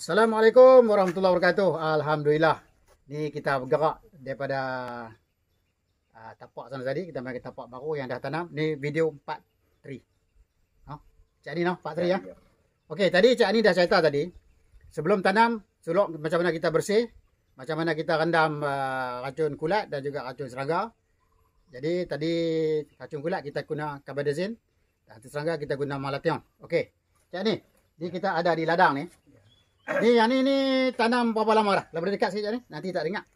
Assalamualaikum warahmatullahi wabarakatuh. Alhamdulillah. Ni kita bergerak daripada uh, tapak sana tadi. Kita ambil tapak baru yang dah tanam. Ni video 4-3. Huh? Ha? Cik Ani no? 4-3 ya? ya. ya? Okey, tadi Cik Ani dah cerita tadi. Sebelum tanam, sulok macam mana kita bersih. Macam mana kita rendam uh, racun kulat dan juga racun serangga. Jadi tadi racun kulat kita guna kabadazin. Racun serangga kita guna malation. Okey, Cik Ani. Ni kita ada di ladang ni. Ni yang ni ni tanam berapa lama dah? Lebih dekat sikit ni. Nanti tak dengar.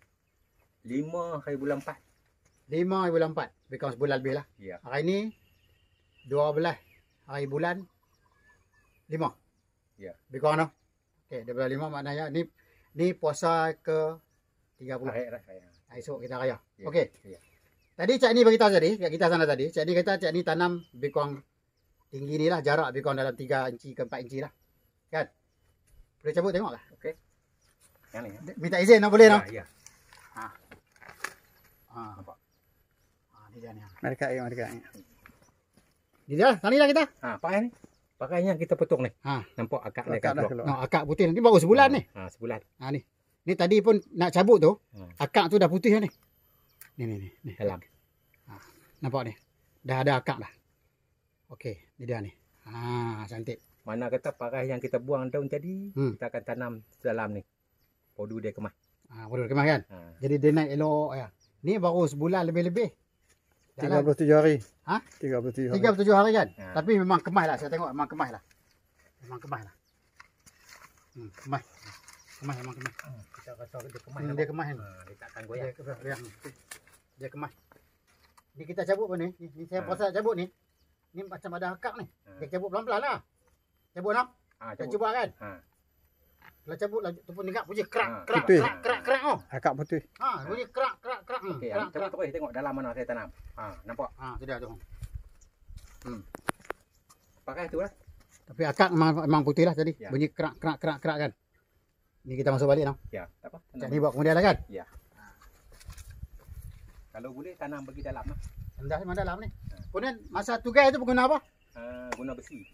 Lima hari bulan empat. Lima hari bulan empat. Sebab sebulan lebih lah. Ya. Hari ni belah hari bulan 5. Ya. Lebih kurang lah. Okey, 12 5 maknanya ni ni puasa ke tiga puluh. Akhir lah, raya. Ah, esok kita raya. Ya. Okey. Ya. Tadi Cik Ni beritahu tadi, kita sana tadi, Cik Ni kata Cik Ni tanam lebih tinggi ni lah, jarak lebih dalam tiga inci ke empat inci lah. Kan? Boleh cabut tengok lah. Okey. Yang ni. Ya? Minta izin nak boleh tak? Ya, noh. Ya. Ha. Ha. Nampak. Ha ni dia ni. Mari ha. kat ayam dekat ni. Dia lah, sana lah kita. Ha pakai ni. Pakai yang kita potong ni. Ha nampak akak ni. akak keluar. Nampak akak putih nanti baru sebulan ni. Ha sebulan. Ha ni. Ni tadi pun nak cabut tu, ha. akak tu dah putih dah ni. Ni ni ni, ni. dalam. Ha, nampak ni. Dah ada akak dah. Okey, ni dia ni. Ha cantik. Mana kata parah yang kita buang daun tadi, hmm. kita akan tanam dalam ni. Podu dia kemas. Ha, ah, podu dia kemas kan? Ha. Jadi dia naik elok. Ya. Ni baru sebulan lebih-lebih. 37 hari. Ha? 37 hari. 37 hari kan? Ha. Tapi memang kemas lah. Saya tengok memang kemas lah. Memang kemas lah. Hmm, kemas. Kemas memang kemas. Hmm. Ha, kita rasa dia kemas. Hmm, lah, dia kemas kan? Hmm, dia takkan goyang. Dia, ya. dia, dia kemas. Ni kita cabut pun ni. Ni, ni saya ha. perasan cabut ni. Ni macam ada hakak ni. Ha. Dia cabut pelan-pelan lah. Ha. Cabut nak? Ha, ah, cabut. cuba kan? Ha. Kalau cabut lah tu pun dengar bunyi kerak ha. kerak putih. kerak kerak kerak oh. Akak putih. Ha, bunyi kerak kerak kerak. Hmm. Okey, kerak, terus tengok dalam mana saya tanam. Ha, nampak. Ha, sudah tu. Hmm. Pakai tu lah. Tapi akak memang, memang putih lah tadi. Ya. Bunyi kerak kerak kerak kerak kan. Ini kita masuk balik nak. Ya, tak apa. Tanam. Jadi buat kemudian lah kan? Ya. Ha. Kalau boleh tanam bagi dalam lah. Tanam dalam ni. Ha. Kemudian masa tugas tu guna apa? Ha, guna besi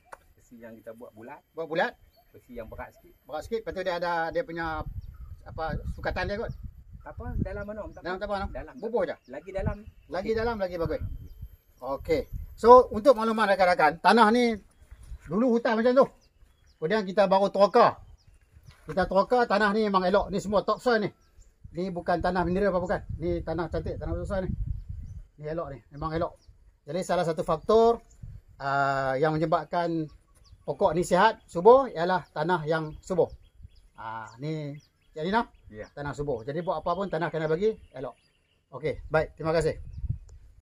besi yang kita buat bulat. Buat bulat. Besi yang berat sikit. Berat sikit. Lepas tu dia ada dia punya apa sukatan dia kot. apa. Dalam mana? Tak dalam tak apa. Dalam. Bubuh je. Lagi dalam. Lagi okay. dalam lagi bagus. Okey. So untuk maklumat rakan-rakan. Tanah ni dulu hutan macam tu. Kemudian kita baru teroka. Kita teroka tanah ni memang elok. Ni semua top soil ni. Ni bukan tanah mineral apa bukan. Ni tanah cantik. Tanah top soil ni. Ni elok ni. Memang elok. Jadi salah satu faktor uh, yang menyebabkan pokok ni sihat subuh ialah tanah yang subuh. Ha ni jadi nak Yeah. Ya. Tanah subuh. Jadi buat apa pun tanah kena bagi elok. Okey, baik. Terima kasih.